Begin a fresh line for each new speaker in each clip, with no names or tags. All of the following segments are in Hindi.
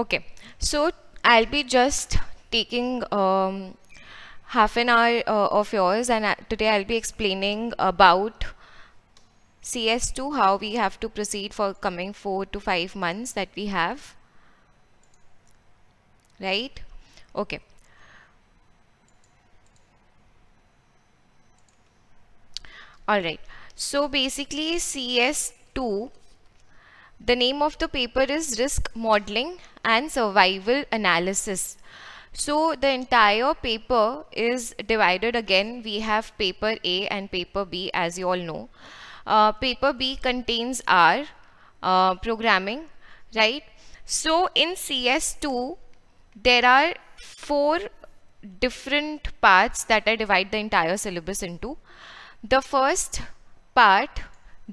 okay so I'll be just taking um, half an hour uh, of yours and uh, today I'll be explaining about CS2 how we have to proceed for coming 4 to 5 months that we have right okay all right so basically CS2 the name of the paper is risk modeling and survival analysis. So the entire paper is divided again. We have paper A and paper B as you all know. Uh, paper B contains R, uh, programming, right? So in CS2, there are four different parts that I divide the entire syllabus into. The first part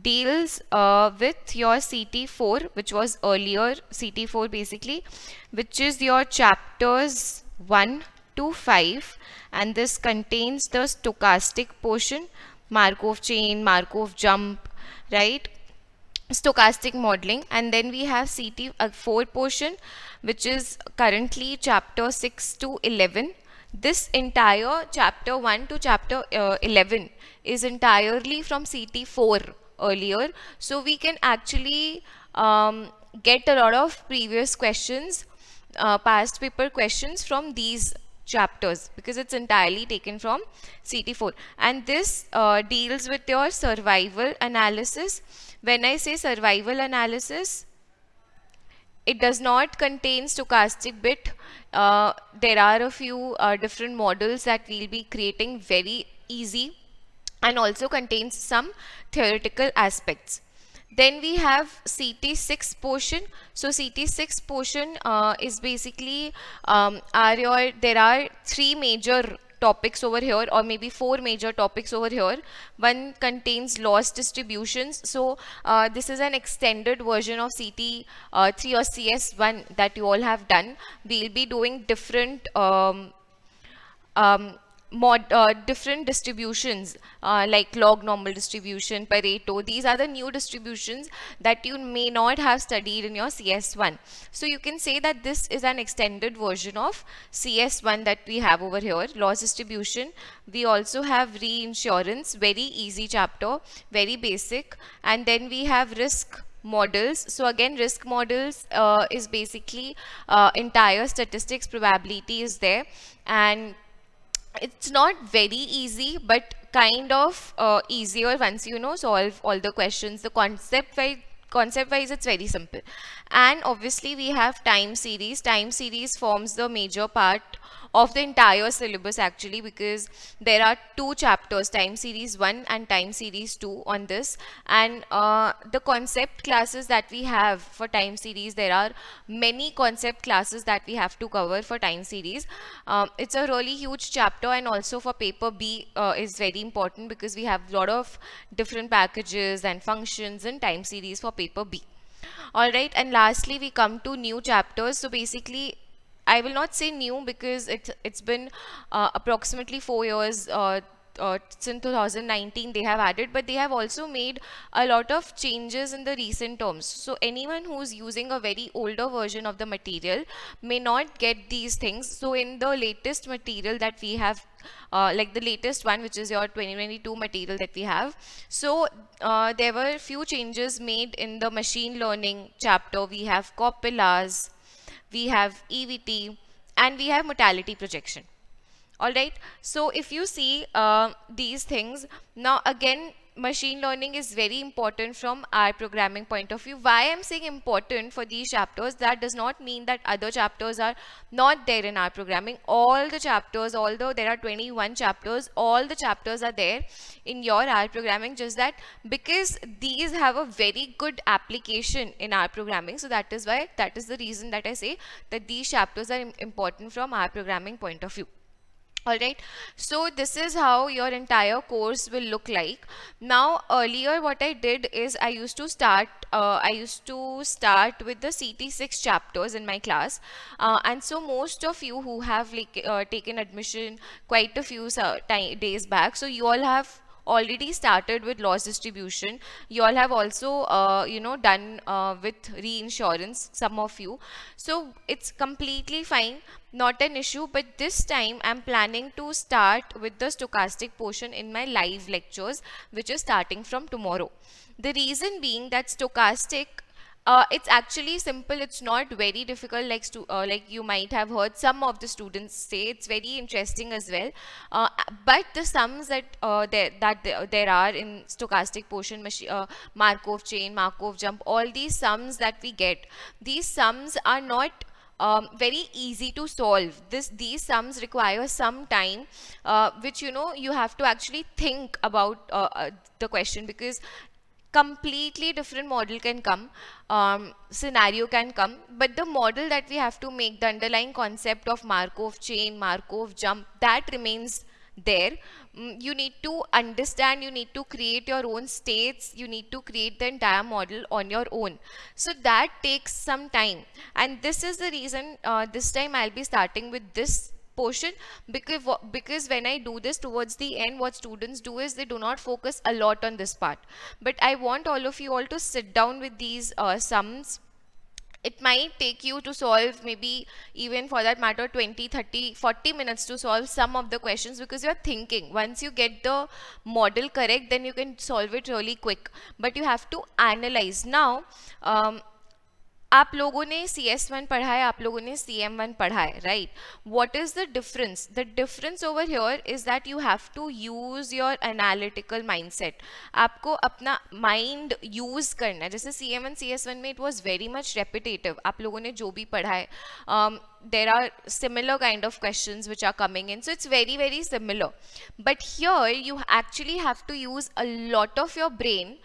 deals uh, with your CT4 which was earlier CT4 basically which is your chapters 1 to 5 and this contains the stochastic portion Markov chain, Markov jump right stochastic modeling and then we have CT4 uh, portion which is currently chapter 6 to 11 this entire chapter 1 to chapter uh, 11 is entirely from CT4 earlier so we can actually um, get a lot of previous questions uh, past paper questions from these chapters because it's entirely taken from CT4 and this uh, deals with your survival analysis when I say survival analysis it does not contain stochastic bit uh, there are a few uh, different models that we'll be creating very easy and also contains some theoretical aspects. Then we have CT6 portion. So CT6 portion uh, is basically um, are your, there are three major topics over here or maybe four major topics over here. One contains loss distributions. So uh, this is an extended version of CT3 uh, or CS1 that you all have done. We'll be doing different um, um, mod, uh, different distributions uh, like log normal distribution, Pareto. These are the new distributions that you may not have studied in your CS1. So you can say that this is an extended version of CS1 that we have over here, loss distribution. We also have reinsurance, very easy chapter, very basic. And then we have risk models. So again, risk models uh, is basically uh, entire statistics probability is there and it's not very easy but kind of uh, easier once you know solve all the questions the concept wise concept wise it's very simple and obviously we have time series time series forms the major part of the entire syllabus actually because there are two chapters time series 1 and time series 2 on this and uh, the concept classes that we have for time series there are many concept classes that we have to cover for time series um, it's a really huge chapter and also for paper B uh, is very important because we have a lot of different packages and functions in time series for paper B. Alright, and lastly we come to new chapters. So basically I will not say new because it, it's been uh, approximately four years uh, uh, since 2019 they have added but they have also made a lot of changes in the recent terms so anyone who's using a very older version of the material may not get these things so in the latest material that we have uh, like the latest one which is your 2022 material that we have so uh, there were few changes made in the machine learning chapter we have copilas we have EVT, and we have mortality projection. All right. So if you see uh, these things, now again, machine learning is very important from our programming point of view. Why I'm saying important for these chapters, that does not mean that other chapters are not there in our programming. All the chapters, although there are 21 chapters, all the chapters are there in your R programming, just that because these have a very good application in our programming. So that is why, that is the reason that I say that these chapters are important from our programming point of view alright so this is how your entire course will look like now earlier what I did is I used to start uh, I used to start with the CT6 chapters in my class uh, and so most of you who have like uh, taken admission quite a few days back so you all have already started with loss distribution. You all have also, uh, you know, done uh, with reinsurance, some of you. So it's completely fine, not an issue. But this time I'm planning to start with the stochastic portion in my live lectures, which is starting from tomorrow. The reason being that stochastic uh, it's actually simple it's not very difficult like uh, like you might have heard some of the students say it's very interesting as well uh, but the sums that uh, there that there, are in stochastic portion uh, markov chain markov jump all these sums that we get these sums are not um, very easy to solve this these sums require some time uh, which you know you have to actually think about uh, uh, the question because completely different model can come, um, scenario can come, but the model that we have to make, the underlying concept of Markov chain, Markov jump, that remains there. Mm, you need to understand, you need to create your own states, you need to create the entire model on your own. So that takes some time. And this is the reason uh, this time I'll be starting with this portion because because when I do this towards the end what students do is they do not focus a lot on this part but I want all of you all to sit down with these uh, sums it might take you to solve maybe even for that matter 20 30 40 minutes to solve some of the questions because you're thinking once you get the model correct then you can solve it really quick but you have to analyze now um, आप लोगों ने सी एस वन पढ़ा है आप लोगों ने सी एम वन पढ़ा है right what is the difference the difference over here is that you have to use your analytical mind set आपको अपना माइंड यूज़ करना है जैसे C M one C S one में it was very much repetitive आप लोगों ने जो भी पढ़ा है um, there are similar kind of questions which are coming in so it's very very similar but here you actually have to use a lot of your brain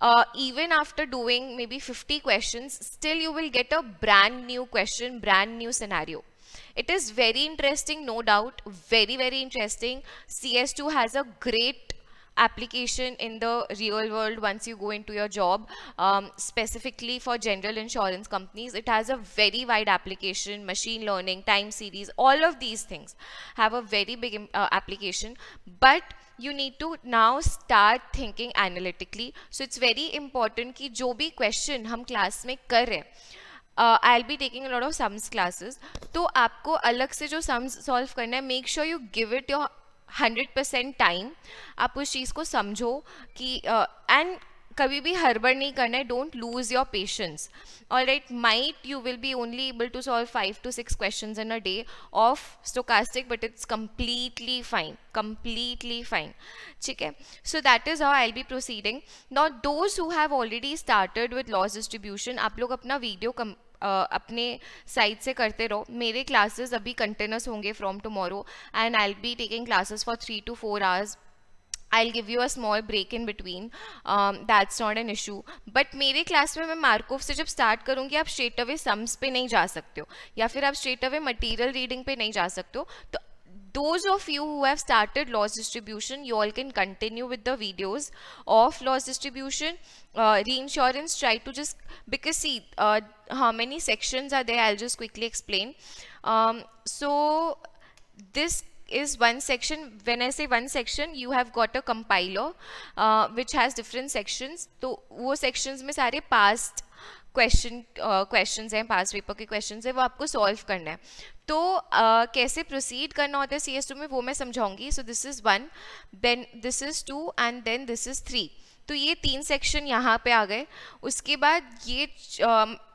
uh, even after doing maybe 50 questions, still you will get a brand new question, brand new scenario. It is very interesting, no doubt, very, very interesting. CS2 has a great application in the real world once you go into your job um, specifically for general insurance companies it has a very wide application machine learning time series all of these things have a very big uh, application but you need to now start thinking analytically so it's very important ki jo bhi question hum class mein kar rahe I'll be taking lot of sums classes तो आपको अलग से जो सम्स सॉल्व करना है make sure you give it your hundred percent time आप उस चीज़ को समझो कि एंड uh, कभी भी हड़बड़ नहीं करना है डोंट लूज़ योर पेशेंस और right might you will be only able to solve five to six question in a day of stochastic but it's completely fine completely fine ठीक है so that is how I be proceeding not those who have already started with loss distribution आप लोग अपना वीडियो कम अपने साइड से करते रहो मेरे क्लासेस अभी कंटिन्यूस होंगे from tomorrow and I be taking classes for three to four hours I'll give you a break break in between that's not an issue but मेरे क्लास में मैं मार्कोव से जब स्टार्ट करूँगी आप स्ट्रेट अवे सम्स पे नहीं जा सकते हो या फिर आप स्ट्रेट अवे मटीरियल रीडिंग पे नहीं जा सकते हो तो those of you who have started loss distribution you all can continue with the videos of loss distribution uh, reinsurance try to just because see uh, how many sections are there i'll just quickly explain um, so this is one section when i say one section you have got a compiler uh, which has different sections so wo sections mein sare past question question uh, हैं पास पेपर के क्वेश्चन हैं वो आपको सॉल्व करना है तो uh, कैसे प्रोसीड करना होता है सी में वो मैं समझाऊंगी so this is one then this is two and then this is three तो ये तीन सेक्शन यहाँ पे आ गए उसके बाद ये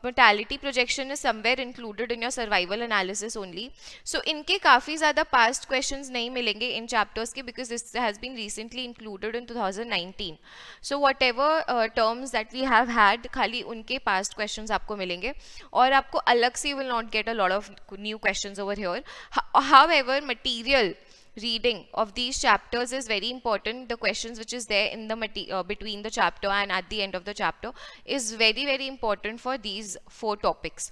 mortality projection is somewhere included in your survival analysis only so इनके काफ़ी ज़्यादा पास्ट क्वेश्चन नहीं मिलेंगे इन चैप्टर्स के because this has been recently included in 2019 so whatever terms that we have had खाली उनके पास्ट क्वेश्चन आपको मिलेंगे और आपको अलग से will not get a lot of new question over here however material reading of these chapters is very important. The questions which is there in the uh, between the chapter and at the end of the chapter is very, very important for these four topics.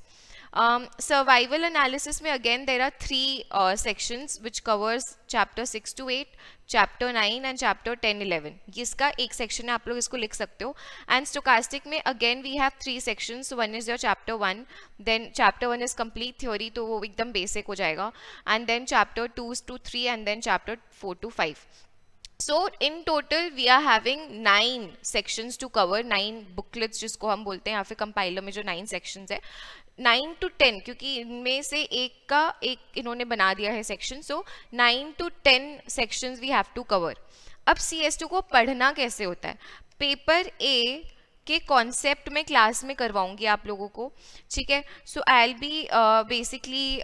Survival um, analysis में again there are three sections which covers chapter six to eight chapter nine and chapter ten eleven जिसका एक सेक्शन है आप लोग इसको लिख सकते हो एंड स्टोकास्टिक में again we have three sections one is your chapter one then chapter one is complete theory तो वो एकदम बेसिक हो जाएगा and then chapter two to three and then chapter four to five so in total we are having nine sections to cover nine booklets जिसको हम बोलते हैं या फिर कंपाइलर में जो नाइन सेक्शंस है नाइन टू टेन क्योंकि इनमें से एक का एक इन्होंने बना दिया है section so nine to ten sections we have to cover अब सी एस टू को पढ़ना कैसे होता है पेपर ए के कॉन्सेप्ट में क्लास में करवाऊंगी आप लोगों को ठीक है so I'll be basically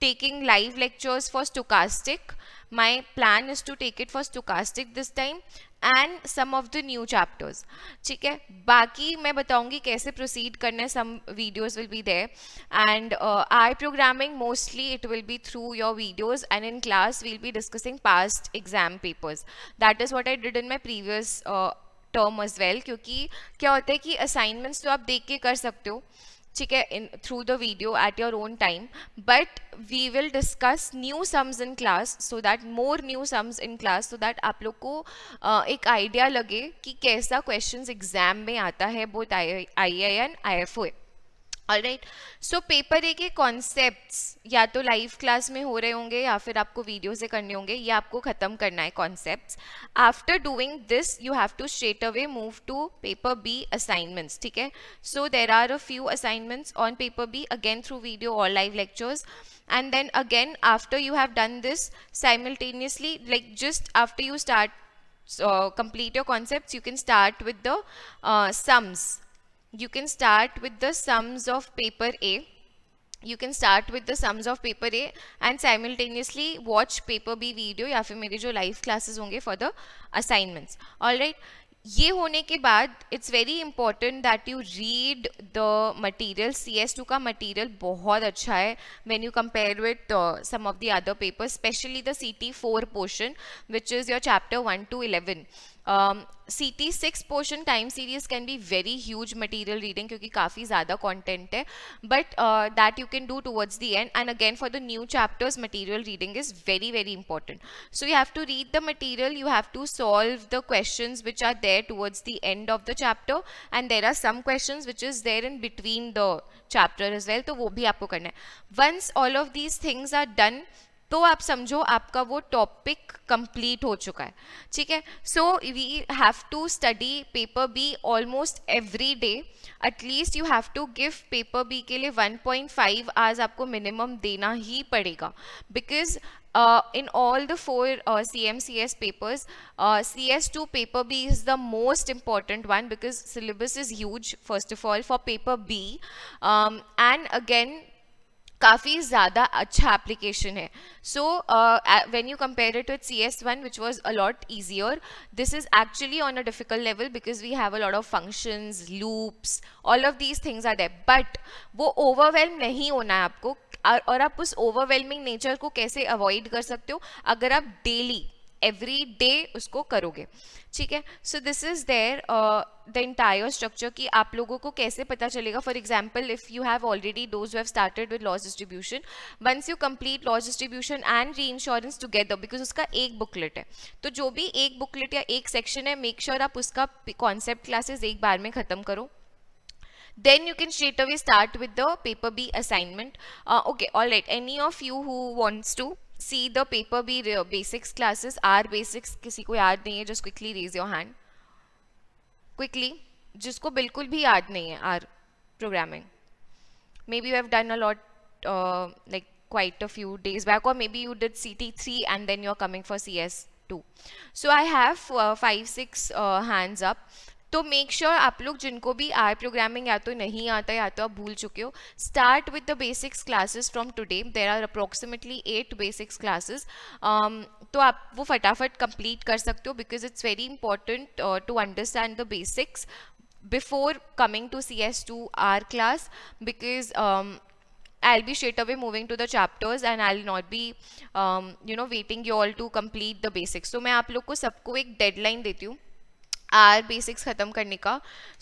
taking live lectures for stochastic my plan is to take it for stochastic this time and some of the new chapters ठीक है बाकी मैं बताऊंगी कैसे प्रोसीड करना some videos will be there and I programming mostly it will be through your videos and in class will be discussing past exam papers that is what I did in my previous term as well क्योंकि क्या होता है कि असाइनमेंट्स तो आप देख के कर सकते हो ठीक है in through the video at your own time but we will discuss new sums in class so that more new sums in class so that आप लोग को uh, एक आइडिया लगे कि कैसा क्वेश्चंस एग्जाम में आता है both I I and I F O all right so paper A के कॉन्सेप्ट्स या तो लाइव क्लास में हो रहे होंगे या फिर आपको वीडियो से करने होंगे या आपको ख़त्म करना है concepts after doing this you have to straight away move to paper B assignments ठीक है so there are a few assignments on paper B again through video और live lectures and then again after you have done this simultaneously like just after you start complete your concept you can start with the sums you can start with the sums of paper A you can start with the sums of paper A and simultaneously watch paper B video या फिर मेरे जो live classes होंगे for the assignments All right. ये होने के बाद it's very important that you read the material C S two का मटेरियल बहुत अच्छा है when you compare with some of the other paper specially the C T four portion which is your chapter one to eleven C T six portion time series can be very huge material reading क्योंकि काफ़ी ज़्यादा कॉन्टेंट है but that you can do towards the end and again for the new chapters material reading is very very important so you have to read the material you have to solve the question which are there towards the end of the chapter and there are some question which is there in between the chapter is well तो वो भी आपको करना है once all of these things are done तो आप समझो आपका वो टॉपिक कंप्लीट हो चुका है ठीक है so we have to study paper B almost every day at least you have to give paper B के लिए 1.5 पॉइंट आवर्स आपको मिनिमम देना ही पड़ेगा because in all the four C M C S papers C S two paper B is the most important one because syllabus is huge first of all for paper B and again काफ़ी ज़्यादा अच्छा एप्लीकेशन है so when you compare it with C S one which was a lot easier this is actually on a difficult level because we have a lot of functions loops all of these things are there but वो ओवरवेलम नहीं होना है आपको और आप उस ओवरवेलमिंग नेचर को कैसे अवॉइड कर सकते हो अगर आप डेली एवरी डे उसको करोगे ठीक है so this is there the entire structure कि आप लोगों को कैसे पता चलेगा for example if you have already those have started with loss distribution once you complete loss distribution and reinsurance together because उसका एक बुकलेट है तो जो भी एक बुकलेट या एक सेक्शन है मेक श्योर sure आप उसका कॉन्सेप्ट क्लासेज एक बार में ख़त्म करो then you can straight away start with the paper b assignment uh, okay all right any of you who wants to see the paper B basics classes are basics किसी को याद नहीं है just quickly raise your hand quickly जिसको बिल्कुल भी याद नहीं है R programming maybe you have done a lot like back और maybe you did C T three and then you are coming for C S two so I have five six hands up तो मेक श्योर sure आप लोग जिनको भी आर प्रोग्रामिंग या तो नहीं आता या तो आप भूल चुके हो start with the basics classes from today there are approximately eight basics classes तो आप वो फटाफट कंप्लीट कर सकते हो because it's very important to understand the basics before coming to C S two our class because I'll be straight away moving to the chapters and I'll not be um, you know waiting you all to complete the basics. तो मैं आप लोग को सबको एक deadline देती हूँ आर बेसिक्स ख़त्म करने का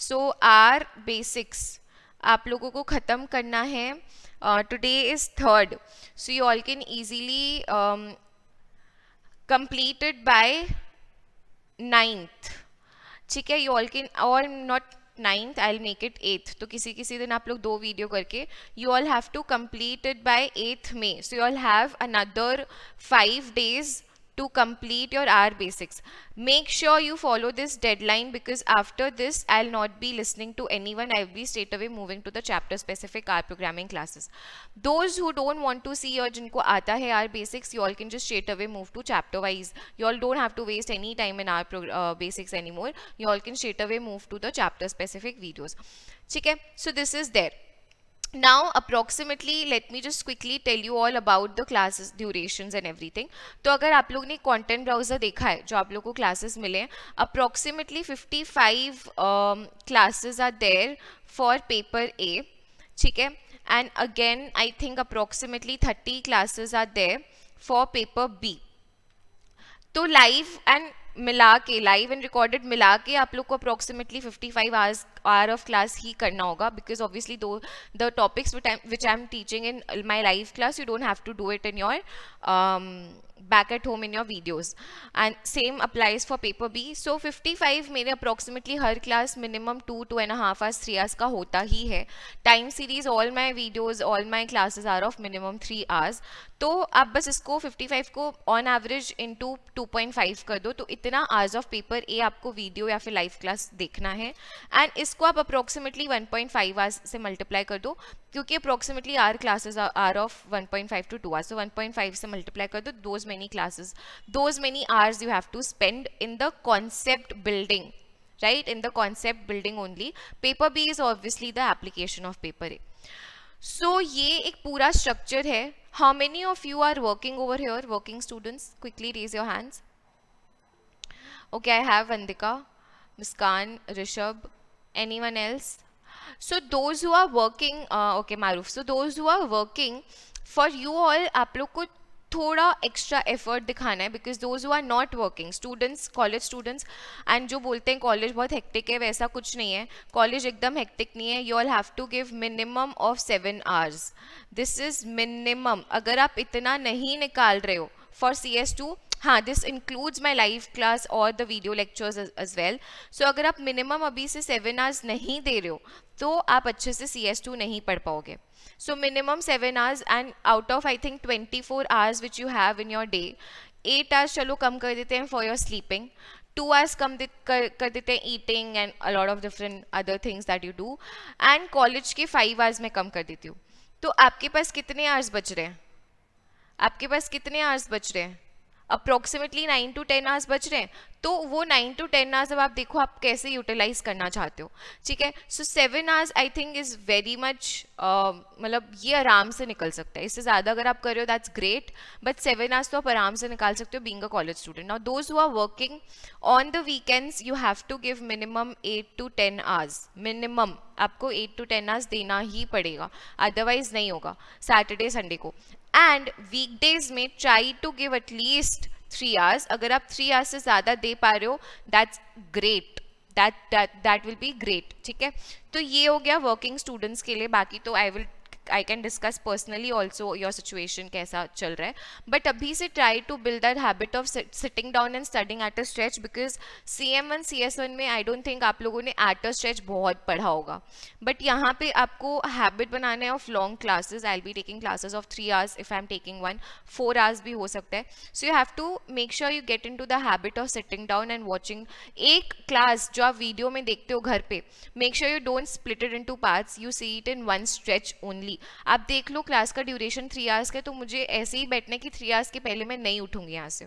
सो आर बेसिक्स आप लोगों को ख़त्म करना है today is third so you all can easily completed by ninth ठीक है यू ऑल कैन और not ninth I make it eighth तो किसी किसी दिन आप लोग दो वीडियो करके you all have to complete it by eighth में so you all have another five days to complete your R basics. Make sure you follow this deadline because after this, I'll not be listening to anyone. I'll be straight away moving to the chapter specific R programming classes. Those who don't want to see or jinko aata hai R basics, you all can just straight away move to chapter wise. You all don't have to waste any time in R uh, basics anymore. You all can straight away move to the chapter specific videos. Okay, so this is there. now approximately let me just quickly tell you all about the classes durations and everything तो अगर आप लोग ने content browser देखा है जो आप लोग को classes मिले हैं approximately 55 um, classes are there for paper A ठीक है and again I think approximately 30 classes are there for paper B तो live and मिला के लाइव एंड रिकॉर्डेड मिला के आप लोग को approximately 55 five hours hour of class ही करना होगा because obviously though the topics which I am teaching in my live class you don't have to do it in your back at home in your videos and same applies for paper B so 55 mere approximately har class minimum 2 two and a half hours 3 hours ka hota hi hai time series all my videos all my classes are of minimum 3 hours to आप bas isko 55 ko on average into 2.5 kar do to itna hours of paper A aapko video ya fir live class dekhna hai and isko aap approximately 1.5 hours se multiply kar do kyunki approximately our classes are, are of 1.5 to 2 hours so 1.5 se multiply kar do those those many classes, those many hours you have to spend in the concept building, right? In the concept building only. Paper B is obviously the application of paper A. So ये एक पूरा structure Hai. How many of you are working over here, working students? Quickly raise your hands. Okay, I have Vandika, Muskan, Rishabh. Anyone else? so those who are working uh, okay maruf so those who are working for you all आप लोग थोड़ा एक्स्ट्रा एफर्ट दिखाना है because those are not working students college students and जो बोलते हैं कॉलेज बहुत हेक्टिक है वैसा कुछ नहीं है कॉलेज एकदम हेक्टिक नहीं है you all have to give minimum of seven hours this is minimum अगर आप इतना नहीं निकाल रहे हो फॉर सी एस टू हाँ this includes my live class और the video lectures as well so अगर आप मिनिमम अभी से सेवन आवर्स नहीं दे रहे हो तो आप अच्छे से सी एस टू नहीं पढ़ पाओगे so minimum seven hours and out of I think twenty four hours which you have in your day eight hours चलो कम कर देते हैं for your sleeping two hours कम कर, कर देते हैं eating and a lot of different other things that you do and college के फाइव आवर्स में कम कर देती हूँ तो आपके पास कितने आवर्स बच रहे हैं आपके पास कितने आवर्स बच रहे हैं approximately nine to ten hours बच रहे हैं तो वो नाइन टू टेन आवर्स अब आप देखो आप कैसे यूटिलाइज करना चाहते हो ठीक है so seven hours I think is very much मतलब ये आराम से निकल सकता है इससे ज़्यादा अगर आप कर रहे हो that's great but seven hours तो आप आराम से निकाल सकते हो being a college student now those who are working on the weekends you have to give minimum eight to ten hours minimum आपको एट टू टेन आवर्स देना ही पड़ेगा अदरवाइज नहीं होगा सैटरडे संडे को एंड वीकडेज में try to give at least three hours अगर आप थ्री आवर्स से ज़्यादा दे पा रहे हो that's great that that that will be great ठीक है तो ये हो गया वर्किंग स्टूडेंट्स के लिए बाकी तो I will I can discuss personally also your situation कैसा चल रहा है बट अभी से try to build that habit of sitting down and studying at a stretch because C M one C S one में आई डोंट थिंक आप लोगों ने एट अ स्ट्रेच बहुत पढ़ा होगा बट यहाँ पे आपको हैबिट बनाना है of long classes I be taking classes of three hours if I am taking one four hours भी हो सकता है so you have to make sure you get into the habit of sitting down and watching एक क्लास जो आप वीडियो में देखते हो घर पे make sure you don't splitted in two parts you see it in one stretch only थी आप देख लो क्लास का ड्यूरेशन थ्री आवर्स का तो मुझे ऐसे ही बैठने की थ्री आवर्स के पहले मैं नहीं उठूंगी यहाँ से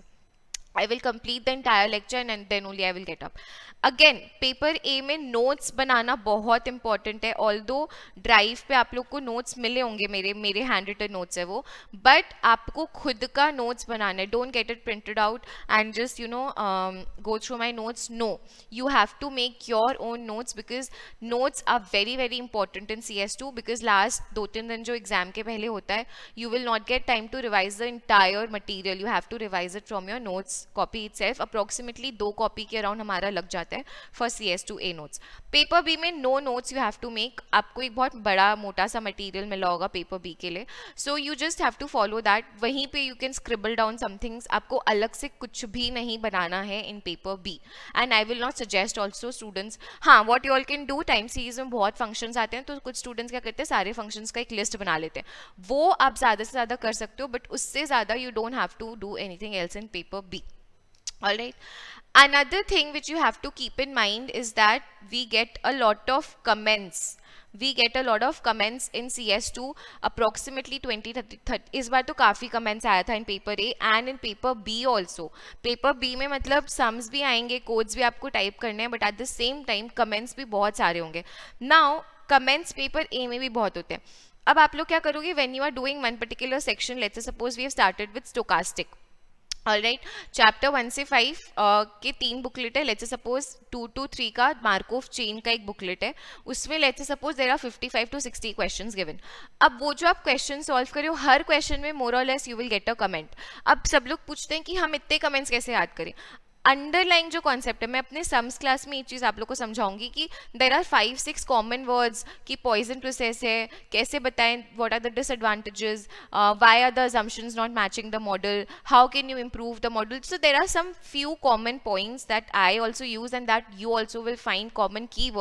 I will complete the entire lecture and then only I will get up. Again, paper A में notes बनाना बहुत important है although drive पे आप लोग को notes मिले होंगे मेरे मेरे hand written notes है वो but आपको खुद का notes बनाना है don't get it printed out and just you know um, go through my notes no you have to make your own notes because notes are very very important in CS2 because last दो तीन दिन जो exam के पहले होता है you will not get time to revise the entire material you have to revise it from your notes copy it approximately दो कॉपी के अराउंड हमारा लग जाता है for C S two A notes paper B में no notes you have to make आपको एक बहुत बड़ा मोटा सा मटेरियल मिला होगा पेपर बी के लिए so you just have to follow that वहीं पे you can scribble down somethings आपको अलग से कुछ भी नहीं बनाना है in paper B and I will not suggest also students हाँ what you all can do time series में बहुत फंक्शन आते हैं तो कुछ स्टूडेंट्स क्या करते हैं सारे फंक्शंस का एक लिस्ट बना लेते हैं वो आप ज़्यादा से ज़्यादा कर सकते हो बट उससे ज़्यादा you don't have to do anything else in paper B alright another thing which you have to keep in mind is that we get a lot of comments we get a lot of comments in CS2 approximately 20 30, 30 इस बार तो काफ़ी कमेंट्स आया था in paper A and in paper B also paper B में मतलब सम्स भी आएंगे कोड्स भी आपको टाइप करने हैं but at the same time comments भी बहुत सारे होंगे नाउ कमेंट्स पेपर ए में भी बहुत होते हैं अब आप लोग क्या करोगे when you are doing one particular section let's suppose we have started with stochastic all right chapter one से फाइव के तीन बुकलेट है let's suppose two to three का मार्कोव चेन का एक बुकलेट है उसमें let's suppose there are fifty five to sixty question given अब वो जो आप क्वेश्चन सॉल्व करें हर क्वेश्चन में मोर और less you will get a comment अब सब लोग पूछते हैं कि हम इतने कमेंट्स कैसे याद करें अंडरलाइन जो कॉन्सेप्ट है मैं अपने सम्स क्लास में ये चीज़ आप लोग को समझाऊंगी कि there are five six common words कि पॉइजन प्रोसेस है कैसे बताएं what are the disadvantages why are the assumptions not matching the model how can you improve the model so there are some few common points that I also use and that you also will find common key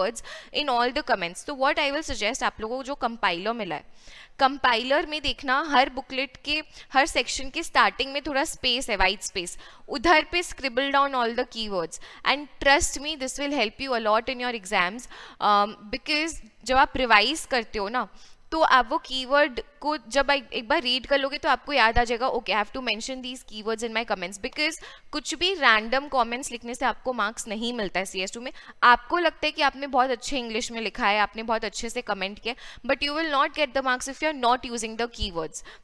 in all the comments तो वॉट आई विल सजेस्ट आप लोगों को जो कंपाइलर मिला है कंपाइलर में देखना हर बुकलेट के हर सेक्शन के स्टार्टिंग में थोड़ा स्पेस है वाइट स्पेस उधर पे scribble down all the keywords and trust me this will help you a lot in your exams um, because जब आप रिवाइज करते हो ना तो आप वो कीवर्ड को जब एक बार रीड कर लोगे तो आपको याद आ जाएगा okay I have to mention these keywords in my comments because कुछ भी रैंडम कमेंट्स लिखने से आपको मार्क्स नहीं मिलता है सी में आपको लगता है कि आपने बहुत अच्छे इंग्लिश में लिखा है आपने बहुत अच्छे से कमेंट किया but you will not get the marks if you are not using the key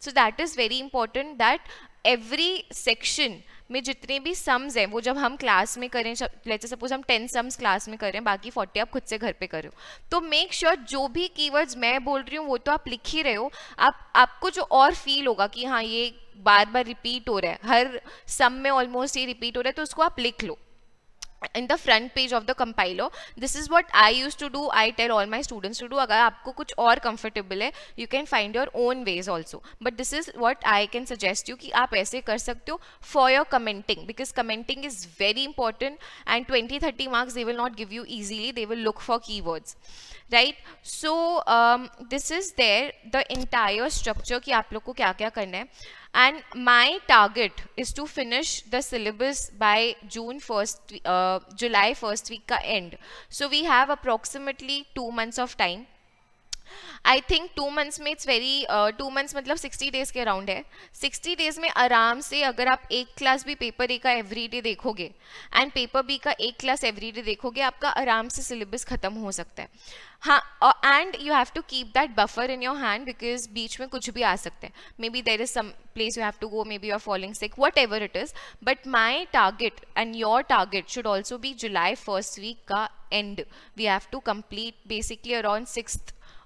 so that is very important that every section में जितने भी सम्स हैं वो जब हम क्लास में करें लेट्स सपोज हम टेन सम्स क्लास में करें बाकी फोर्टी आप खुद से घर पे करो तो मेक श्योर sure जो भी कीवर्ड्स मैं बोल रही हूँ वो तो आप लिख ही रहे हो आप आपको जो और फील होगा कि हाँ ये बार बार रिपीट हो रहा है हर सम में ऑलमोस्ट ये रिपीट हो रहा है तो उसको आप लिख लो in the front page of the compiler this is what I use to do I tell all my students to do अगर आपको कुछ और कंफर्टेबल है you can find your own ways also but this is what I can suggest you कि आप ऐसे कर सकते हो for your commenting because commenting is very important and twenty thirty marks they will not give you easily they will look for key words right so this is there the entire structure कि आप लोग को क्या क्या करना है and my target is to finish the syllabus by June 1st, uh, July 1st week end. So we have approximately two months of time I think two months में इट्स वेरी टू मंथ्स मतलब सिक्सटी डेज के अराउंड है सिक्सटी डेज में आराम से अगर आप एक क्लास भी पेपर ए का एवरी डे देखोगे एंड पेपर बी का एक क्लास एवरी डे देखोगे आपका आराम से सिलेबस ख़त्म हो सकता है हाँ and you have to keep that buffer in your hand because बीच में कुछ भी आ सकता है maybe there is some place you have to go maybe you are following sick whatever it is but my target and your target should also be July first week का and we have to complete basically around six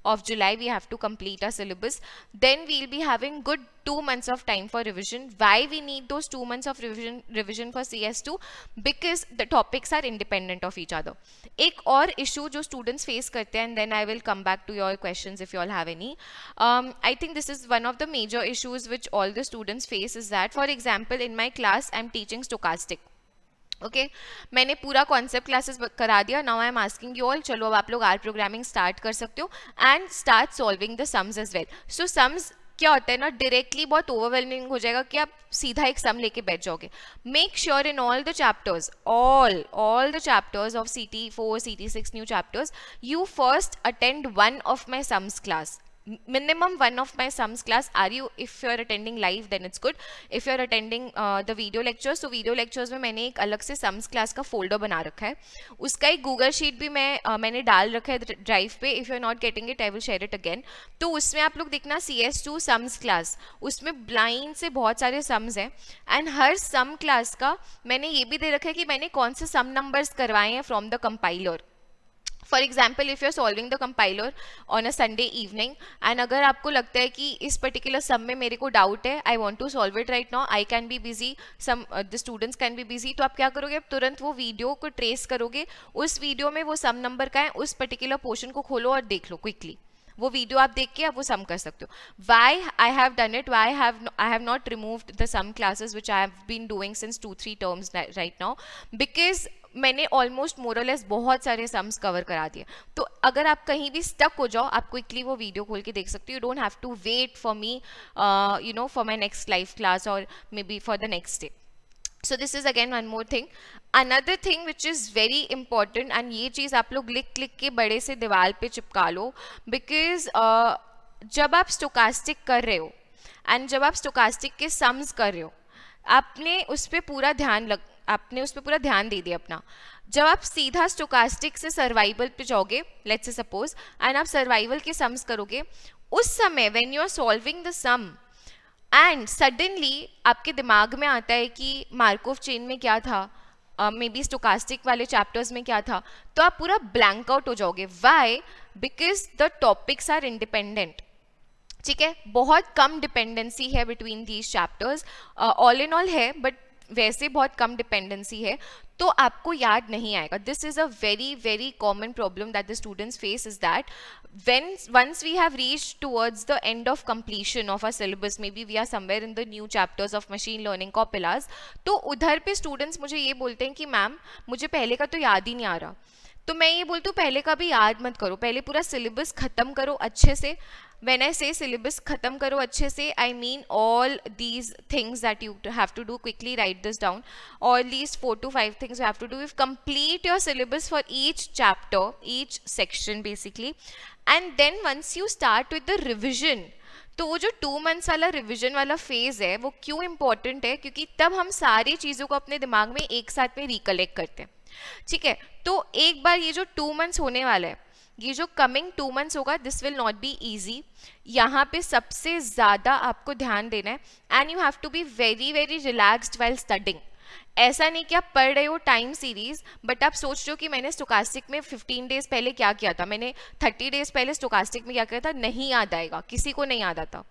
of July we have to complete our syllabus then we'll be having good two months of time for revision why we need those two months of revision revision for CS2 because the topics are independent of each other एक और issue जो students face and then I will come back to your questions if you all have any um, I think this is one of the major issues which all the students face is that for example in my class I'm teaching stochastic okay okay, मैंने पूरा कॉन्सेप्ट क्लासेस करा दिया now I am asking you all चलो अब आप लोग आर प्रोग्रामिंग स्टार्ट कर सकते हो and start solving the sums as well so sums क्या होता है ना डायरेक्टली बहुत ओवरवेलमिंग हो जाएगा कि आप सीधा एक सम लेके बैठ जाओगे make sure in all the chapters all all the chapters of C T four C T six new chapters you first attend one of my sums class minimum one of my sums class are you if you are attending live then it's good if you are attending uh, the video lectures so video lectures mein maine ek alag se sums class ka folder bana rakha hai uska ek google sheet bhi main uh, maine dal rakha hai drive pe if you are not getting it I will share it again to usme aap log dekhna CS2 sums class usme blind se bahut sare sums hai and har sum class ka maine ye bhi de rakha hai ki maine kaun se sum numbers karwaye hain from the compiler for example if you are solving the compiler on a Sunday evening एंड अगर आपको लगता है कि इस पर्टिकुलर सम में मेरे को डाउट है I want to solve it right now I can be busy some the students can be busy तो आप क्या करोगे आप तुरंत वो वीडियो को ट्रेस करोगे उस वीडियो में वो सम नंबर का है उस पर्टिकुलर पोर्शन को खोलो और देख लो क्विकली वो वीडियो आप देख के आप वो सम कर सकते हो why I have done it why have I have not removed the sum classes which I have been doing since two three terms right now because मैंने ऑलमोस्ट मोरलेस बहुत सारे सम्स कवर करा दिए तो अगर आप कहीं भी स्टक हो जाओ आप क्विकली वो वीडियो खोल के देख सकते हो you don't have to wait for me you know for my next life class और maybe for the next day so this is again one more thing another thing which is very important and ये चीज़ आप लोग लिख लिख के बड़े से दीवार पे चिपका लो बिकॉज uh, जब आप स्टोकास्टिक कर रहे हो एंड जब आप स्टोकास्टिक के सम्स कर रहे हो आपने उस पर पूरा ध्यान लग आपने उस पर पूरा ध्यान दे दिया अपना जब आप सीधा स्टोकास्टिक से सर्वाइवल पे जाओगे लेट्स से सपोज एंड आप सर्वाइवल के सम्स करोगे उस समय when you are solving the sum and suddenly आपके दिमाग में आता है कि मार्कोव चेन में क्या था मे बी स्टोकास्टिक वाले चैप्टर्स में क्या था तो आप पूरा ब्लैंक आउट हो जाओगे why because the topics are independent ठीक है बहुत कम डिपेंडेंसी है between these chapters all in all है बट वैसे बहुत कम डिपेंडेंसी है तो आपको याद नहीं आएगा this is a very very common problem that the students face is that when once we have reach towards the end of completion of a syllabus maybe we are somewhere in the new chapters of machine learning कॉपिलाज तो उधर पे स्टूडेंट्स मुझे ये बोलते हैं कि मैम मुझे पहले का तो याद ही नहीं आ रहा तो मैं ये बोलती हूँ पहले का भी याद मत करो पहले पूरा सिलेबस ख़त्म करो अच्छे से when i say syllabus khatam karo acche se i mean all these things that you have to do quickly write this down or at least four to five things you have to do if complete your syllabus for each chapter each section basically and then once you start with the revision तो वो जो टू मंथ्स वाला रिवीजन वाला फेज़ है वो क्यों इम्पॉर्टेंट है क्योंकि तब हम सारी चीज़ों को अपने दिमाग में एक साथ में रिकलेक्ट करते हैं ठीक है तो एक बार ये जो टू मंथ्स होने वाला है ये जो कमिंग टू मंथ्स होगा this will not be easy यहाँ पे सबसे ज़्यादा आपको ध्यान देना है and you have to be very very relaxed well studying ऐसा नहीं कि आप पढ़ रहे हो टाइम सीरीज बट आप सोच रहे हो कि मैंने स्टोकास्टिक में 15 डेज पहले क्या किया था मैंने 30 डेज पहले स्टोकास्टिक में क्या किया था नहीं याद आएगा किसी को नहीं याद आता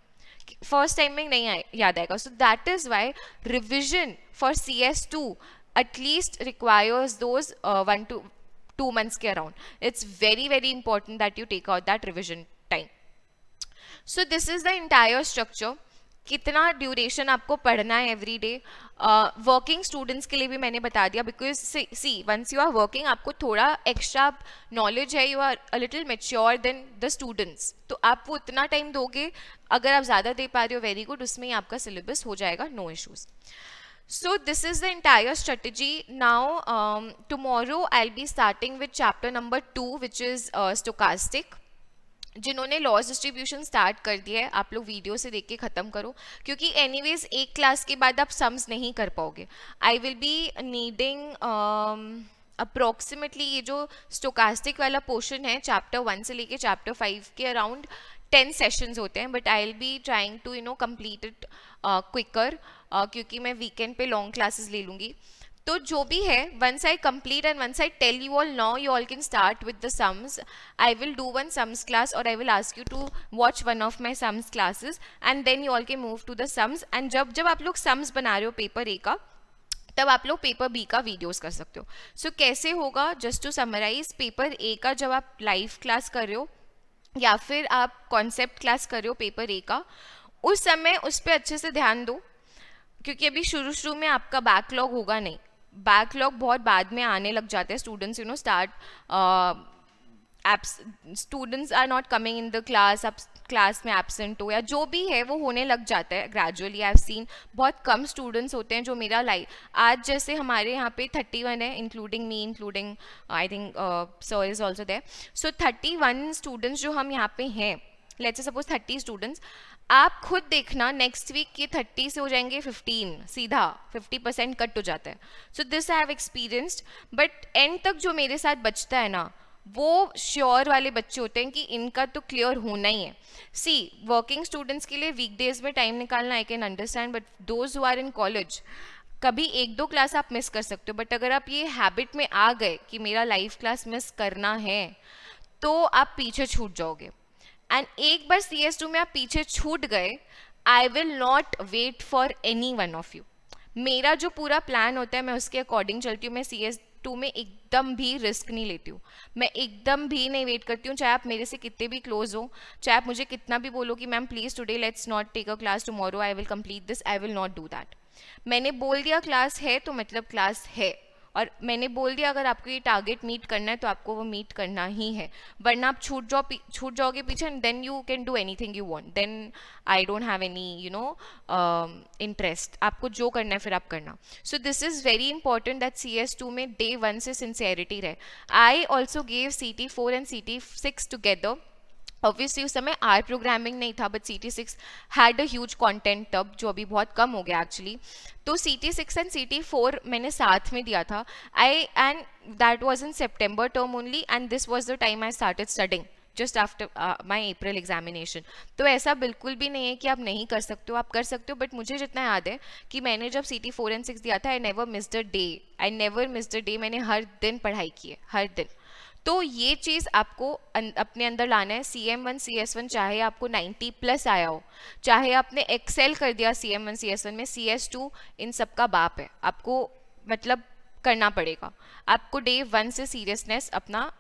फर्स्ट टाइम में नहीं याद आएगा so that is why revision for C S two at least requires those one to two months के around it's very very important that you take out that revision time so this is the entire structure कितना ड्यूरेशन आपको पढ़ना है एवरी डे वर्किंग स्टूडेंट्स के लिए भी मैंने बता दिया because see once you are working आपको थोड़ा एक्स्ट्रा नॉलेज है you are a little mature than the students तो आप वो उतना टाइम दोगे अगर आप ज़्यादा दे पा रहे हो वेरी गुड उसमें ही आपका सिलेबस हो जाएगा no issues So this is the entire strategy. Now um, tomorrow I'll be starting with chapter number 2 which is uh, stochastic. जिन्होंने लॉस डिस्ट्रीब्यूशन स्टार्ट कर दिया है आप लोग वीडियो से देख के ख़त्म करो क्योंकि एनीवेज एक क्लास के बाद आप सम्स नहीं कर पाओगे I will be needing approximately ये जो स्टोकास्टिक वाला पोर्शन है चैप्टर वन से लेके चैप्टर फाइव के अराउंड टेन सेशंस होते हैं but I will be trying to you know complete it quicker क्योंकि मैं वीकेंड पे लॉन्ग क्लासेस ले लूँगी तो जो भी है once I complete and once I tell you all now you all can start with the sums I will do one sums class और I will ask you to watch one of my sums classes and then you all can move to the sums and जब जब आप लोग सम्स बना रहे हो पेपर ए का तब आप लोग पेपर बी का वीडियोस कर सकते हो सो so, कैसे होगा just to summarise paper A का जब आप लाइव क्लास कर रहे हो या फिर आप कॉन्सेप्ट क्लास कर रहे हो पेपर ए का उस समय उस पर अच्छे से ध्यान दो क्योंकि अभी शुरू शुरू में आपका बैकलॉग होगा नहीं बैकलॉग बहुत बाद में आने लग जाते हैं students you know start apps students are not coming in the class आप क्लास में एबसेंट हो या जो भी है वो होने लग जाता है ग्रेजुअली आई सीन बहुत कम स्टूडेंट्स होते हैं जो मेरा लाइफ आज जैसे हमारे यहाँ पे थर्टी वन है including me including I think sir is also there so thirty one students जो हम यहाँ पे हैं लेट्स सपोज थर्टी स्टूडेंट्स आप खुद देखना नेक्स्ट वीक ये थर्टी से हो जाएंगे फिफ्टीन सीधा फिफ्टी परसेंट कट हो जाता है so this I have experienced but end तक जो मेरे साथ बचता है ना वो श्योर वाले बच्चे होते हैं कि इनका तो क्लियर होना ही है सी वर्किंग स्टूडेंट्स के लिए वीक डेज में टाइम निकालना I can understand but those who are in college कभी एक दो क्लास आप मिस कर सकते हो बट अगर आप ये हैबिट में आ गए कि मेरा लाइव क्लास मिस करना है तो आप पीछे छूट जाओगे एंड एक बार सी एस टू में आप पीछे छूट गए I will not wait for any one of you मेरा जो पूरा प्लान होता है मैं उसके अकॉर्डिंग चलती हूँ मैं सी एस टू में एकदम भी रिस्क नहीं लेती हूँ मैं एकदम भी नहीं वेट करती हूँ चाहे आप मेरे से कितने भी क्लोज हो चाहे आप मुझे कितना भी बोलो कि ma'am please today let's not take a class tomorrow I will complete this I will not do that मैंने बोल दिया क्लास है तो मतलब क्लास है और मैंने बोल दिया अगर आपको ये टारगेट मीट करना है तो आपको वो मीट करना ही है वरना आप छूट जाओ छूट जाओगे पीछे then you can do anything you want then I don't have any you know interest आपको जो करना है फिर आप करना so this is very important that C S two में डे वन से सिंसेरिटी रहे I also gave C T four and C T six together obviously उस समय आर प्रोग्रामिंग नहीं था but C T six had a huge content तब जो अभी बहुत कम हो गया एक्चुअली तो C T six and C T four मैंने साथ में दिया था I and that was in September term only and this was the time I started studying just after my April examination तो ऐसा बिल्कुल भी नहीं है कि आप नहीं कर सकते हो आप कर सकते हो बट मुझे जितना याद है कि मैंने जब C T four and six दिया था I never miss the day I never miss the day मैंने हर दिन पढ़ाई की है हर दिन तो ये चीज़ आपको अपने अंदर लाना है C M one C S one चाहे आपको 90 प्लस आया हो चाहे आपने एक्सेल कर दिया C M one C S one में सी एस टू इन सब का बाप है आपको मतलब करना पड़ेगा आपको डे वन से सीरियसनेस अपना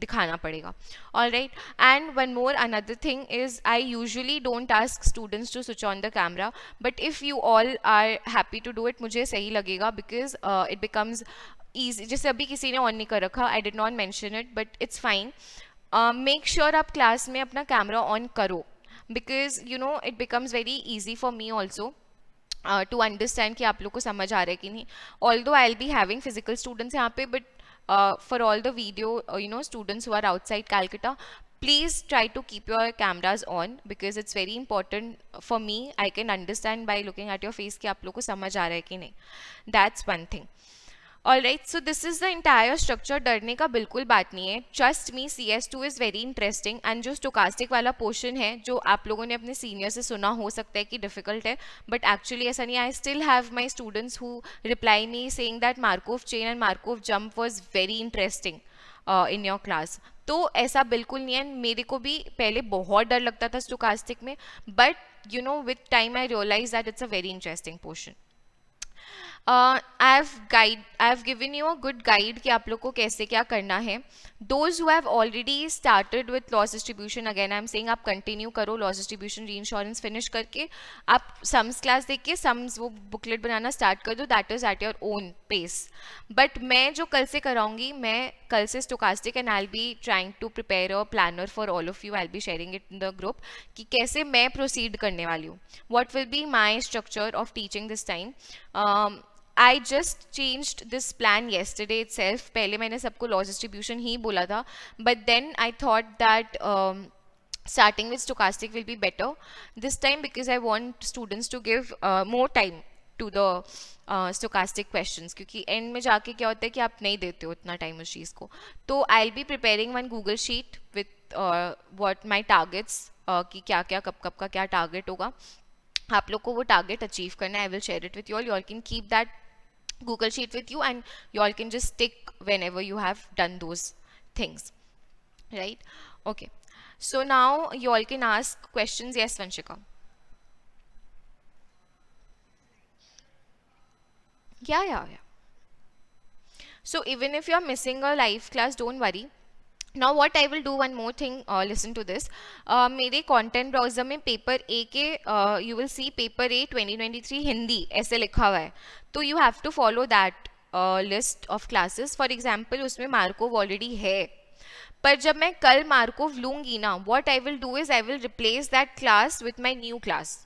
दिखाना पड़ेगा all right and one more another thing is I usually don't ask students to switch on the camera but if you all are happy to do it मुझे सही लगेगा बिकॉज इट बिकम्स ईजी जैसे अभी किसी ने ऑन नहीं कर रखा I did not mention it but it's fine make sure आप क्लास में अपना कैमरा ऑन करो because you know it becomes very easy for me also to understand कि आप लोग को समझ आ रहा है कि नहीं although I'll be having physical students यहाँ पे but for all the video you know students who are outside Calcutta please try to keep your cameras on because it's very important for me I can understand by looking at your face कि आप लोग को समझ आ रहा है कि नहीं that's one thing all right so this is the entire structure डरने का बिल्कुल बात नहीं है trust me C S two is very interesting and जो स्टोकास्टिक वाला पोर्शन है जो आप लोगों ने अपने सीनियर से सुना हो सकता है कि डिफिकल्ट है बट एक्चुअली ऐसा नहीं I still have my students who reply me saying that Markov chain and Markov jump was very interesting in your class तो ऐसा बिल्कुल नहीं है मेरे को भी पहले बहुत डर लगता था स्टोकास्टिक में but you know with time I realise that it's a very interesting portion I have guide I have given you a good guide कि आप लोग को कैसे क्या करना है those who have already started with loss distribution again I am saying आप कंटिन्यू करो loss distribution reinsurance finish करके आप सम्स क्लास देख के सम्स वो बुकलेट बनाना स्टार्ट कर दो that is at your own pace but मैं जो कल से कराऊंगी मैं कल से stochastic and I'll be trying to prepare a planner for all of you I'll be sharing it in the group कि कैसे मैं प्रोसीड करने वाली हूँ what will be my structure of teaching this time I just changed this plan yesterday itself पहले मैंने सबको लॉस डिस्ट्रीब्यूशन ही बोला था but then I thought that starting with stochastic will be better this time because I want students to give more time to the stochastic question क्योंकि एंड में जाके क्या होता है कि आप नहीं देते हो उतना टाइम उस चीज़ को तो I'll be preparing one Google sheet with what my targets कि क्या क्या कब कब का क्या टारगेट होगा आप लोग को वो टारगेट अचीव करना है I will share it with you all you all can keep that Google Sheet with you and you all can just tick whenever you have done those things, right? Okay. So now you all can ask questions. Yes, Vanshika. Yeah, yeah, yeah. So even if you're missing a live class, don't worry. Now what I will do one more thing listen to this मेरे कॉन्टेंट ब्राउज़र में पेपर ए के you will see paper A 2023 Hindi ऐसे लिखा हुआ है तो you have to follow that list of classes for example उसमें मार्कोव ऑलरेडी है पर जब मैं कल मार्कोव लूंगी ना what I will do is I will replace that class with my new class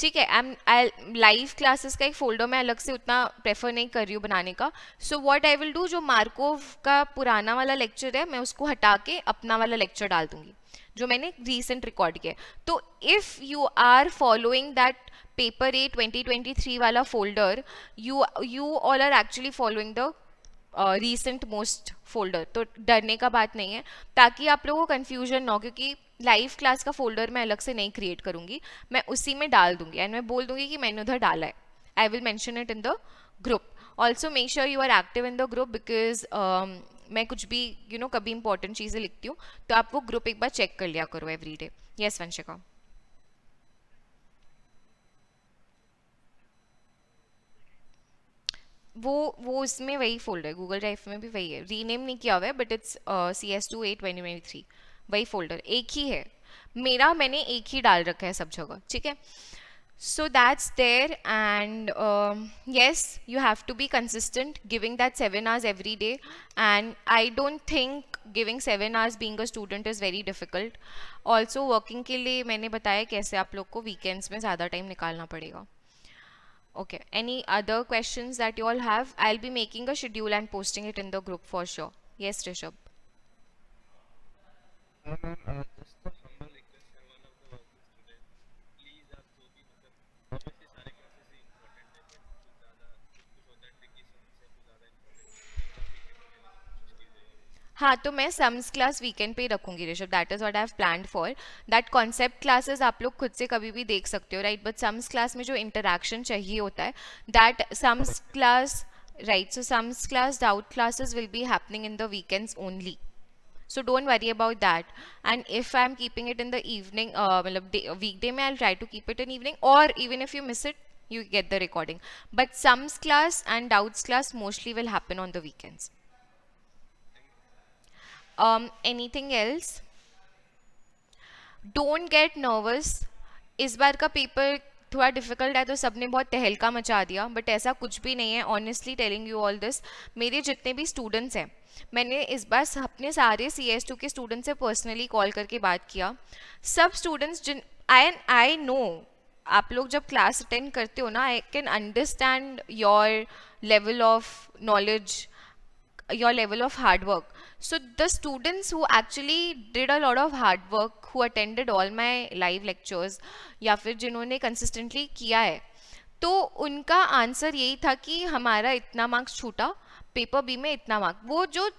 ठीक है आई एम लाइव क्लासेस का एक फोल्डर मैं अलग से उतना प्रेफर नहीं कर रही हूँ बनाने का so what I will do जो मार्कोव का पुराना वाला लेक्चर है मैं उसको हटा के अपना वाला लेक्चर डाल दूँगी जो मैंने रिसेंट रिकॉर्ड किया तो if you are following that paper A 2023 वाला folder you you all are actually following the recent most folder तो डरने का बात नहीं है ताकि आप लोगों को कन्फ्यूजन ना हो क्योंकि लाइव क्लास का फोल्डर मैं अलग से नहीं क्रिएट करूंगी मैं उसी में डाल दूंगी एंड मैं बोल दूंगी कि मैंने उधर डाला है I will mention it in the group also make sure you are active in the group because मैं कुछ भी यू you नो know, कभी इंपॉर्टेंट चीज़ें लिखती हूँ तो आप वो ग्रुप एक बार चेक कर लिया करो एवरी डे यस वंशिका वो वो इसमें वही फोल्डर है गूगल ड्राइव में भी वही है रीनेम नहीं किया हुआ है but it's C S two at twenty twenty three वही फोल्डर एक ही है मेरा मैंने एक ही डाल रखा है सब जगह ठीक है so that's there and yes you have to be consistent giving that seven hours every day and I don't think giving seven hours being a student is very difficult also working के लिए मैंने बताया कैसे आप लोग को वीकेंड्स में ज़्यादा टाइम निकालना पड़ेगा okay any other question that you all have I'll be making a schedule and posting it in the group for sure yes Rishabh हाँ तो मैं सम्स क्लास वीकेंड पे रखूंगी Rishabh that is what I have plan for that concept classes आप लोग खुद से कभी भी देख सकते हो राइट बट सम्स क्लास में जो इंटरेक्शन चाहिए होता है that sums class right so sums class doubt classes will be happening in the weekends only so don't worry about that and if i'm keeping it in the evening uh day, weekday may i'll try to keep it in evening or even if you miss it you get the recording but sums class and doubts class mostly will happen on the weekends um anything else don't get nervous इस बार का पेपर थोड़ा डिफिकल्ट है तो सब ने बहुत तहलका मचा दिया बट ऐसा कुछ भी नहीं है honestly telling you all this मेरे जितने भी स्टूडेंट्स हैं मैंने इस बार अपने सारे सी एस टू के स्टूडेंट से पर्सनली कॉल करके बात किया सब स्टूडेंट्स जिन आई एंड आई नो आप लोग जब क्लास अटेंड करते हो ना I can understand your level of knowledge your level of hard work so the students who actually did a lot of hard work who attended all my live lectures या फिर जिन्होंने consistently किया है तो उनका आंसर यही था कि हमारा इतना मार्क्स छूटा पेपर बी में इतना मार्क्स वो जो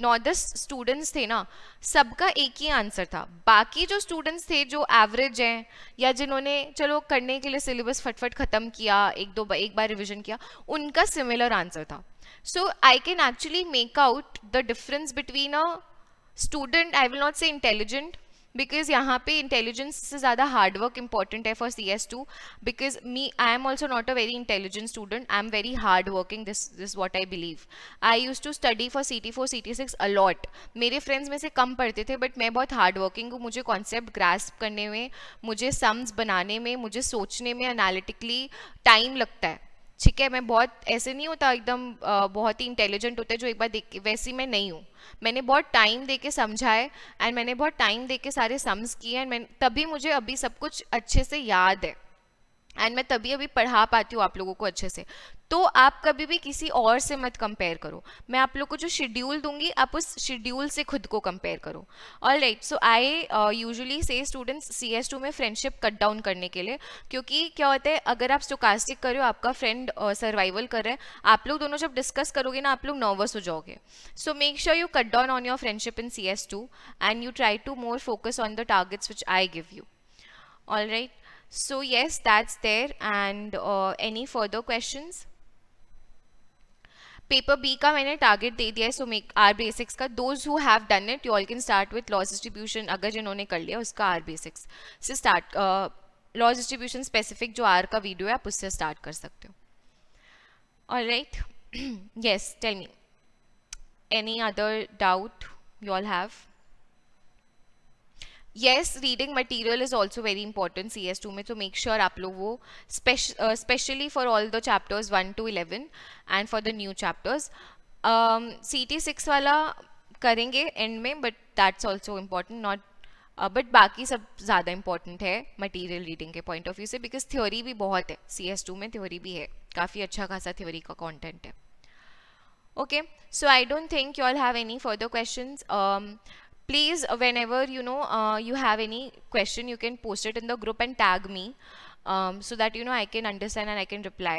नौ दस स्टूडेंट्स थे ना सबका एक ही आंसर था बाकी जो स्टूडेंट्स थे जो एवरेज हैं या जिन्होंने चलो करने के लिए सिलेबस फटफट ख़त्म किया एक दो एक बार रिवीजन किया उनका सिमिलर आंसर था so I can actually make out the difference between a student I will not say intelligent because यहाँ पे इंटेलिजेंस से ज़्यादा हार्डवर्क इंपॉर्टेंट है for C S two because me I am also not a very intelligent student I am very hard working this this what I believe I use to study for C T four C T six a lot मेरे फ्रेंड्स में से कम पढ़ते थे बट मैं बहुत हार्ड वर्किंग हूँ मुझे कॉन्सेप्ट ग्रास्प करने में मुझे सम्स बनाने में मुझे सोचने में एनालिटिकली टाइम लगता है ठीक है मैं बहुत ऐसे नहीं होता एकदम बहुत ही इंटेलिजेंट होता है जो एक बार देख के वैसी मैं नहीं हूँ मैंने बहुत टाइम दे के समझा है एंड मैंने बहुत टाइम दे के सारे सम्स किए एंड मैं तभी मुझे अभी सब कुछ अच्छे से याद है एंड मैं तभी अभी पढ़ा पाती हूँ आप लोगों को अच्छे से तो आप कभी भी किसी और से मत कंपेयर करो मैं आप लोग को जो शेड्यूल दूंगी आप उस शेड्यूल से खुद को कंपेयर करो all right so I usually say students C S two में फ्रेंडशिप कट डाउन करने के लिए क्योंकि क्या होता है अगर आप स्टोकास्टिक कर रहे हो आपका फ्रेंड सर्वाइवल uh, कर रहे हैं आप लोग दोनों जब डिस्कस करोगे ना आप लोग नर्वस हो जाओगे so make sure you cut down on your friendship in C S two and you try to more focus on the targets which I give you all right So yes, that's there. And uh, any further questions? Paper B का मैंने टारगेट दे दिया है सो मेक आर बेसिक्स का those who have done it you all can start with loss distribution अगर जिन्होंने कर लिया उसका आर बेसिक्स से स्टार्ट लॉस डिस्ट्रीब्यूशन स्पेसिफिक जो आर का वीडियो है आप उससे स्टार्ट कर सकते हो all right yes tell me any other doubt you all have yes reading material is also very important C S two में तो मेक श्योर आप लोग वो specially for all the chapters one to eleven and for the new chapters C T six वाला करेंगे एंड में but that's also important not but बाकी सब ज़्यादा इंपॉर्टेंट है मटीरियल रीडिंग के पॉइंट ऑफ व्यू से बिकॉज थ्योरी भी बहुत है सी एस टू में थ्योरी भी है काफ़ी अच्छा खासा थ्योरी का कॉन्टेंट है okay so I don't think you all have any further question please whenever you know uh, you have any question you can post it in the group and tag me um, so that you know I can understand and I can reply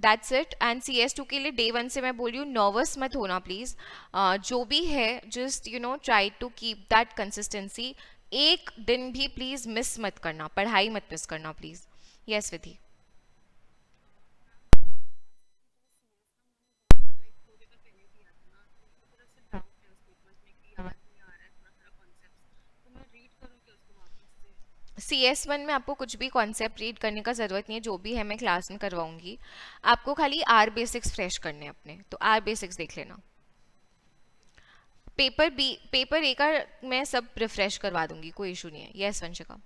that's it and C S two के लिए डे वन से मैं बोल रही हूँ नर्वस मत होना प्लीज़ uh, जो भी है just you know try to keep that consistency एक दिन भी प्लीज़ मिस मत करना पढ़ाई मत मिस करना please yes Vidhi C S one में आपको कुछ भी कॉन्सेप्ट रीड करने का ज़रूरत नहीं है जो भी है मैं क्लास में करवाऊंगी आपको खाली आर बेसिक्स फ्रेश करने अपने तो आर बेसिक्स देख लेना पेपर बी पेपर ए का मैं सब रिफ्रेश करवा दूंगी कोई इशू नहीं है यस वंशिका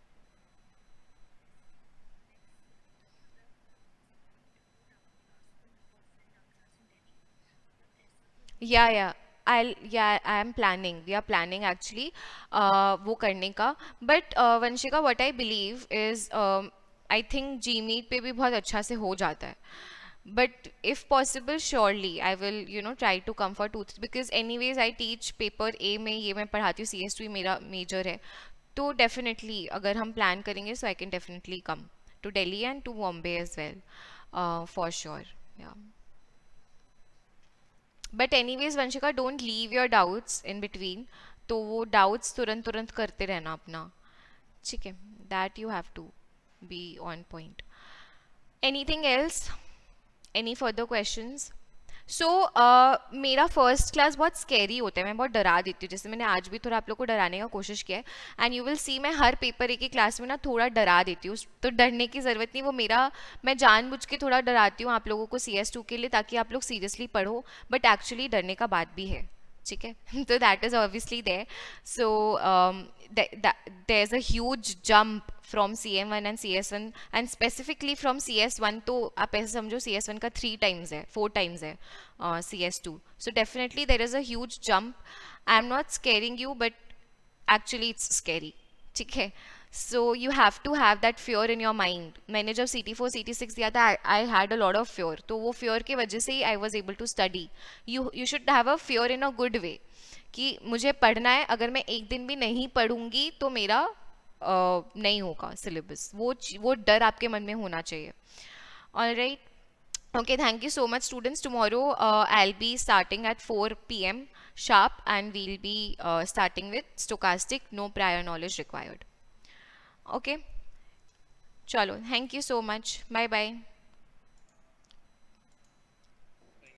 या yeah I yeah I am planning we are planning actually वो करने का but uh, Vanshika what I believe is I think G meet पर भी बहुत अच्छा से हो जाता है but if possible surely i will you know try to come because anyways I teach paper A में ये mein पढ़ाती हूँ सी एस टी मेरा मेजर है तो डेफिनेटली अगर हम प्लान करेंगे so I can definitely come to Delhi and to Bombay as well for sure yeah but anyways Vanshika don't leave your doubts in between तो वो डाउट्स तुरंत तुरंत करते रहना अपना ठीक है that you have to be on point anything else any further question so so, uh, मेरा फर्स्ट क्लास बहुत स्कैरी होता है मैं बहुत डरा देती हूँ जैसे मैंने आज भी थोड़ा आप लोग को डराने का कोशिश किया है एंड यू विल सी मैं हर पेपर एक ही क्लास में ना थोड़ा डरा देती हूँ तो डरने की ज़रूरत नहीं वो मेरा मैं जानबूझ के थोड़ा डराती हूँ आप लोगों को सी एस टू के लिए ताकि आप लोग सीरियसली पढ़ो बट एक्चुअली डरने का बात भी है ठीक है तो that is obviously there so there is a huge jump from C M one and C S one and specifically from C S one तो आप ऐसे समझो सी एस वन का थ्री टाइम्स है फोर टाइम्स है C S two so definitely there is a huge jump I am not scaring you but actually it's scary ठीक है so you have to have that फ्योर in your mind मैंने जब C T four C T six दिया था I had a lot of fear तो वो फ्योर की वजह से ही I was able to study you you should have a fear in a good way कि मुझे पढ़ना है अगर मैं एक दिन भी नहीं पढ़ूंगी तो मेरा uh, नहीं होगा सिलेबस वो वो डर आपके मन में होना चाहिए all right okay thank you so much students tomorrow I'll be starting at four P M sharp and we'll be starting with stochastic no prior knowledge required okay chalo thank you so much bye bye